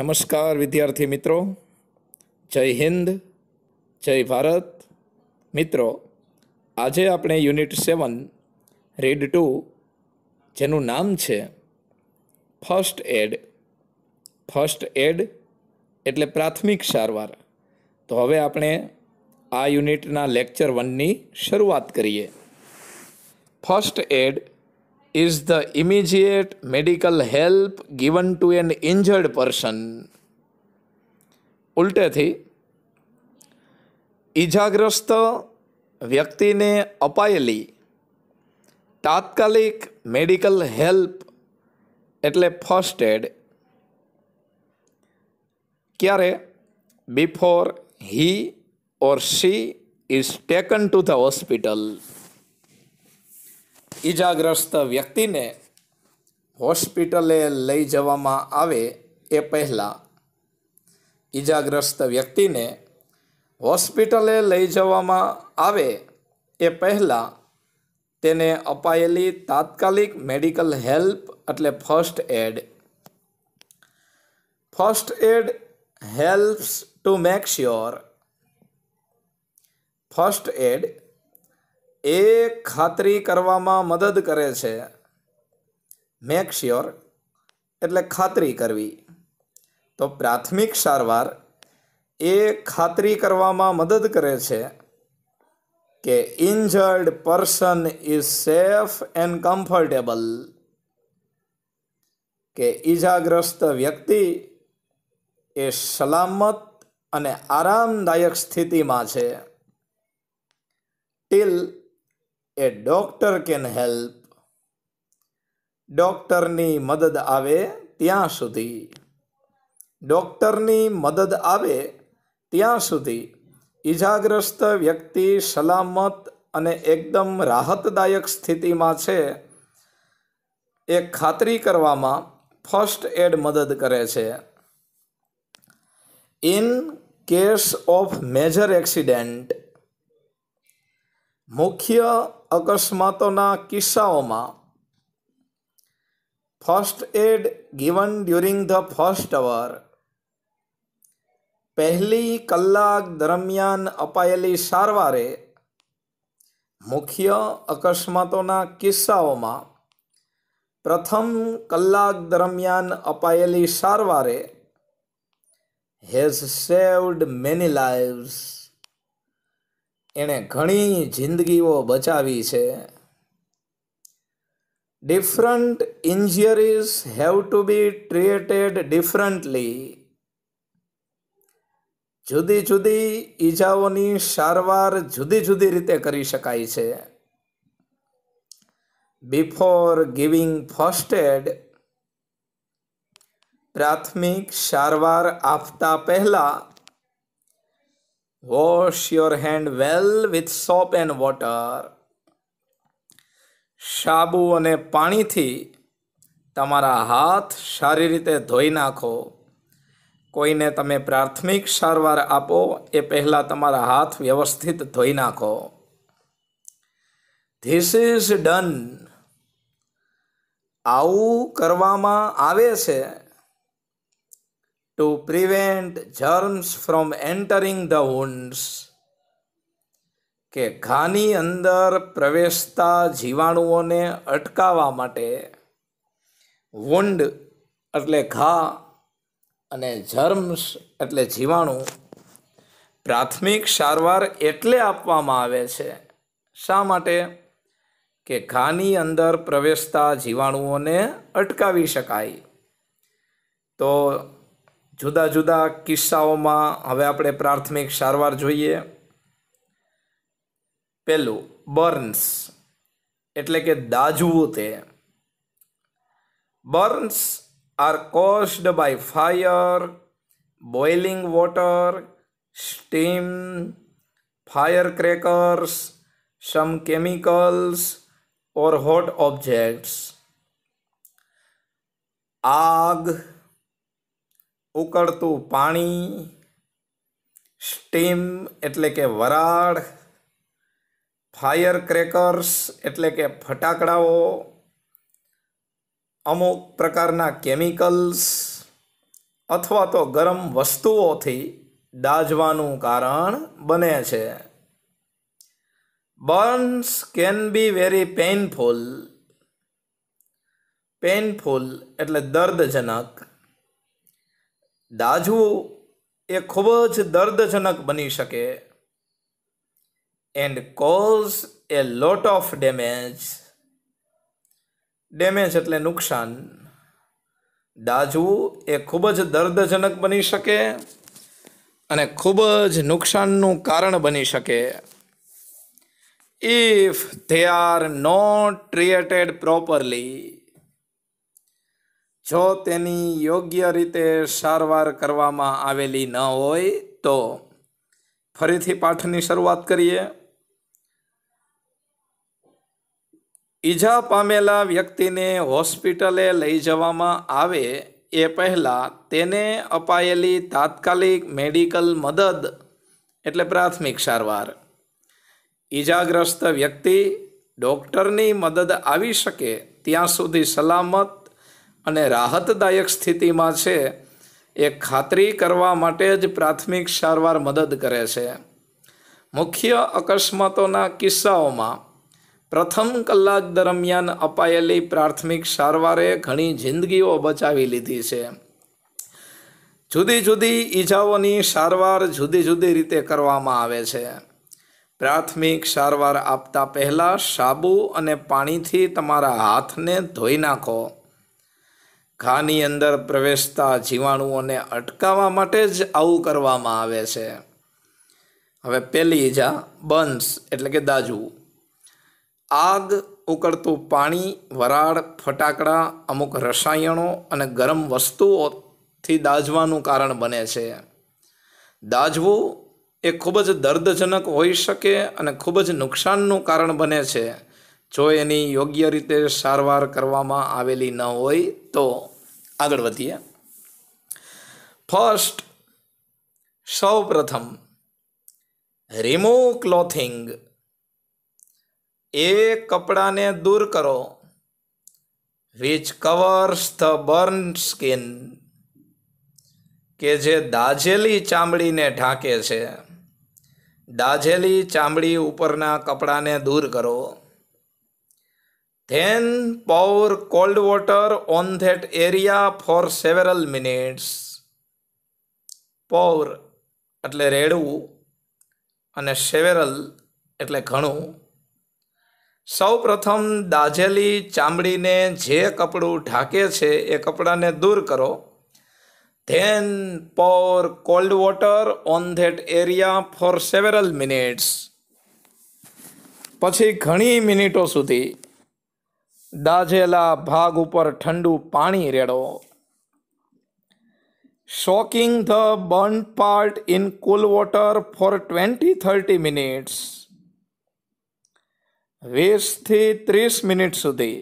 નમસ્કાર વિદ્યાર્થી મિત્રો જય હિન્દ જય ભારત મિત્રો આજે આપણે યુનિટ સેવન રેડ ટુ જેનું નામ છે ફર્સ્ટ એડ ફર્સ્ટ એડ એટલે પ્રાથમિક સારવાર તો હવે આપણે આ યુનિટના લેક્ચર વનની શરૂઆત કરીએ first aid is the immediate medical help given to an injured person ઉલટેથી ઈજાગ્રસ્ત વ્યક્તિને અપાયેલી તાત્કાલિક મેડિકલ હેલ્પ એટલે ફર્સ્ટ એડ ક્યારે before he or she is taken to the hospital ઈજાગ્રસ્ત વ્યક્તિને હોસ્પિટલે લઈ જવામાં આવે એ પહેલાં ઈજાગ્રસ્ત વ્યક્તિને હોસ્પિટલે લઈ જવામાં આવે એ પહેલાં તેને અપાયેલી તાત્કાલિક મેડિકલ હેલ્પ એટલે first aid first aid helps to make sure first aid એ ખાતરી કરવામાં મદદ કરે છે મેક શ્યોર એટલે ખાતરી કરવી તો પ્રાથમિક સારવાર એ ખાતરી કરવામાં મદદ કરે છે કે injured person is safe and comfortable કે ઈજાગ્રસ્ત વ્યક્તિ એ સલામત અને આરામદાયક સ્થિતિમાં છે till a doctor can help ડૉક્ટરની મદદ આવે ત્યાં સુધી ડૉક્ટરની મદદ આવે ત્યાં સુધી ઈજાગ્રસ્ત વ્યક્તિ સલામત અને એકદમ રાહતદાયક સ્થિતિમાં છે એ ખાતરી કરવામાં ફર્સ્ટ એડ મદદ કરે છે in case of major accident મુખ્ય અકસ્માતોના કિસ્સાઓમાં first aid given during the first hour પહેલી કલાક દરમિયાન અપાયેલી સારવારે મુખ્ય અકસ્માતોના કિસ્સાઓમાં પ્રથમ કલાક દરમિયાન અપાયેલી સારવારે હેઝ સેવડ મેની લાઈવ્સ એણે ઘણી જિંદગીઓ બચાવી છે different injuries have to be treated differently જુદી જુદી ઈજાઓની સારવાર જુદી જુદી રીતે કરી શકાય છે બિફોર ગિવિંગ ફર્સ્ટ એડ પ્રાથમિક સારવાર આપતા પહેલાં wash your hand well with soap and water સાબુ અને પાણીથી તમારા હાથ સારી રીતે ધોઈ નાખો કોઈને તમે પ્રાથમિક સારવાર આપો એ પહેલાં તમારા હાથ વ્યવસ્થિત ધોઈ નાખો ધીસ ઇઝ ડન આવું કરવામાં આવે છે to prevent germs from entering the wounds કે ઘાની અંદર પ્રવેશતા જીવાણુઓને અટકાવવા માટે વુંડ એટલે ઘા અને જર્મ્સ એટલે જીવાણુ પ્રાથમિક સારવાર એટલે આપવામાં આવે છે શા માટે કે ઘાની અંદર પ્રવેશતા જીવાણુઓને અટકાવી શકાય તો जुदाजुदा किस्साओं में अबे आपले प्राथमिक सारवार જોઈએ પેલું બર્ન્સ એટલે કે દાજુતે burns are caused by fire boiling water steam fire crackers some chemicals or hot オ બ્જેક્ટ્સ આગ ઉકળતું પાણી સ્ટીમ એટલે કે વરાળ ફાયર ક્રેકર્સ એટલે કે ફટાકડાઓ અમુક પ્રકારના કેમિકલ્સ અથવા તો ગરમ વસ્તુઓથી દાજવાનું કારણ બને છે burns can be very painful painful એટલે દર્દજનક દાઝવું એ ખૂબ જ દર્દજનક બની શકે and cause a lot of damage damage એટલે નુકસાન દાઝવું એ ખૂબ જ દર્દજનક બની શકે અને ખૂબ જ નુકસાનનું કારણ બની શકે if they are not treated properly જો તેની યોગ્ય રીતે સારવાર કરવામાં આવેલી ન હોય તો ફરીથી પાઠની શરૂઆત કરીએ ઈજા પામેલા વ્યક્તિને હોસ્પિટલે લઈ જવામાં આવે એ પહેલાં તેને અપાયેલી તાત્કાલિક મેડિકલ મદદ એટલે પ્રાથમિક સારવાર ઈજાગ્રસ્ત વ્યક્તિ ડૉક્ટરની મદદ આવી શકે ત્યાં સુધી સલામત અને રાહતદાયક સ્થિતિમાં છે એ ખાતરી કરવા માટે જ પ્રાથમિક સારવાર મદદ કરે છે મુખ્ય અકસ્માતોના કિસ્સાઓમાં પ્રથમ કલાક દરમિયાન અપાયેલી પ્રાથમિક સારવારે ઘણી જિંદગીઓ બચાવી લીધી છે જુદી જુદી ઈજાઓની સારવાર જુદી જુદી રીતે કરવામાં આવે છે પ્રાથમિક સારવાર આપતા પહેલાં સાબુ અને પાણીથી તમારા હાથને ધોઈ નાખો ઘાની અંદર પ્રવેશતા જીવાણુઓને અટકાવવા માટે જ આવું કરવામાં આવે છે હવે પહેલી ઈજા બંસ એટલે કે દાજવું આગ ઉકળતું પાણી વરાળ ફટાકડા અમુક રસાયણો અને ગરમ વસ્તુઓથી દાજવાનું કારણ બને છે દાજવું એ ખૂબ જ દર્દજનક હોઈ શકે અને ખૂબ જ નુકસાનનું કારણ બને છે જો એની યોગ્ય રીતે સારવાર કરવામાં આવેલી ન હોય તો આગળ વધીએ ફર્સ્ટ સૌ પ્રથમ રિમૂવ ક્લોથિંગ એ કપડાને દૂર કરો which covers the burn skin કે જે દાઝેલી ચામડીને ઢાંકે છે દાઝેલી ચામડી ઉપરના કપડાને દૂર કરો then pour cold water on that area for several minutes pour એટલે રેડવું અને સેવેરલ એટલે ઘણું સૌ પ્રથમ દાઝેલી ચામડીને જે કપડું ઢાંકે છે એ કપડાને દૂર કરો then pour cold water on that area for several minutes પછી ઘણી મિનિટો સુધી દાઝેલા ભાગ ઉપર ઠંડુ પાણી રેડો soaking the burn part in cool water for twenty thirty minutes વીસથી ત્રીસ મિનિટ સુધી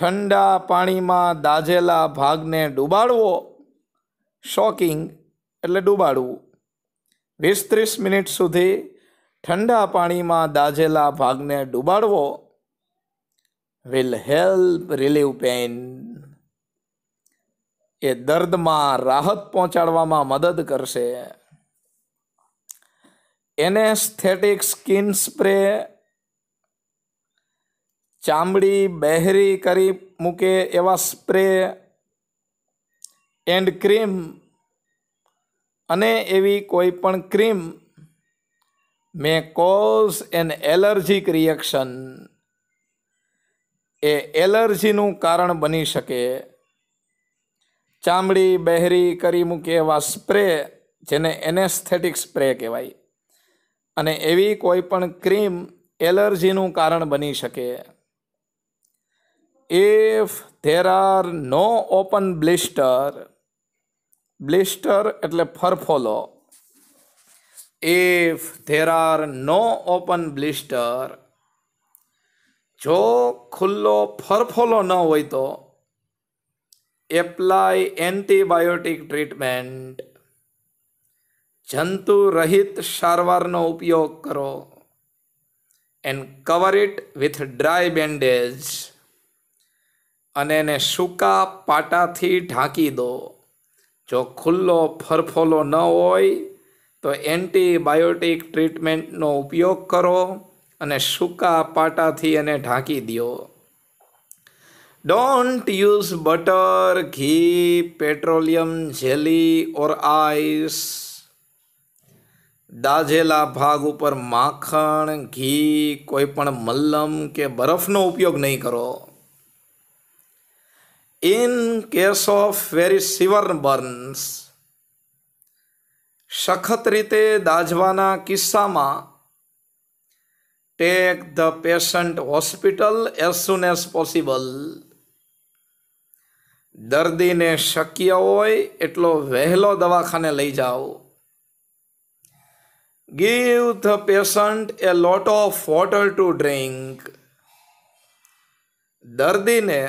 ઠંડા પાણીમાં દાઝેલા ભાગને ડૂબાડવો શોકિંગ એટલે ડૂબાડવું વીસ ત્રીસ મિનિટ સુધી ઠંડા પાણીમાં દાઝેલા ભાગને ડૂબાડવો વિલ હેલ્પ રિલીવ પેઇન એ દર્દમાં રાહત પહોંચાડવામાં મદદ કરશે એનેસ્થેટિક સ્કિન સ્પ્રે ચામડી બહેરી કરી મૂકે એવા સ્પ્રે એન્ડ ક્રીમ અને એવી કોઈ પણ cream may cause an allergic reaction એ એલર્જીનું કારણ બની શકે ચામડી બહેરી કરી મૂકે એવા સ્પ્રે જેને એનેસ્થેટિક સ્પ્રે કહેવાય અને એવી કોઈ પણ ક્રીમ એલર્જીનું કારણ બની શકે if there are no open blister blister એટલે ફરફોલો if there are no open blister જો ખુલ્લો ફરફોલો ન હોય તો એપ્લાય એન્ટીબાયોટિક ટ્રીટમેન્ટ જંતુરહિત સારવારનો ઉપયોગ કરો and cover it with dry bandage અને એને સૂકા પાટાથી ઢાંકી દો જો ખુલ્લો ફરફોલો ન હોય તો એન્ટીબાયોટિક ટ્રીટમેન્ટનો ઉપયોગ કરો અને સૂકા પાટાથી એને ઢાંકી દો don't use butter ghee petroleum jelly or ice દાઝેલા ભાગ ઉપર માખણ ઘી કોઈ પણ મલ્લમ કે બરફનો ઉપયોગ નહીં કરો in case of very severe burns સખત રીતે દાઝવાના કિસ્સામાં take the patient hospital as soon as possible દર્દીને શક્ય હોય એટલો વહેલો દવાખાને લઈ જાઓ give the patient a lot of water to drink દર્દીને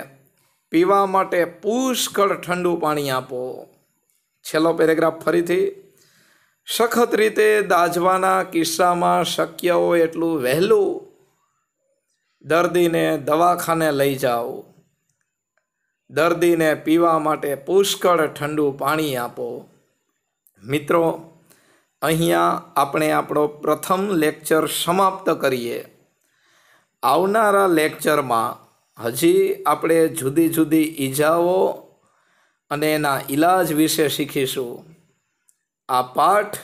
પીવા માટે પુષ્કળ ઠંડુ પાણી આપો છેલ્લો પેરેગ્રાફ ફરીથી સખત રીતે દાઝવાના કિસ્સામાં શક્ય હોય એટલું વહેલું દર્દીને દવાખાને લઈ જાઓ દર્દીને પીવા માટે પુષ્કળ ઠંડુ પાણી આપો મિત્રો અહીંયા આપણે આપણો પ્રથમ લેક્ચર સમાપ્ત કરીએ આવનારા લેક્ચરમાં હજી આપણે જુદી જુદી ઈજાઓ અને એના ઈલાજ વિશે શીખીશું આ પાઠ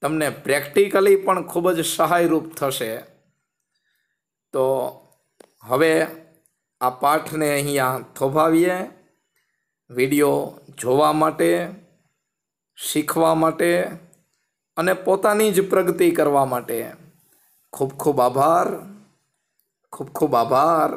તમને પ્રેક્ટિકલી પણ ખૂબ જ સહાયરૂપ થશે તો હવે આ પાઠને અહીંયા થોભાવીએ વિડિયો જોવા માટે શીખવા માટે અને પોતાની જ પ્રગતિ કરવા માટે ખૂબ ખૂબ આભાર ખૂબ ખૂબ આભાર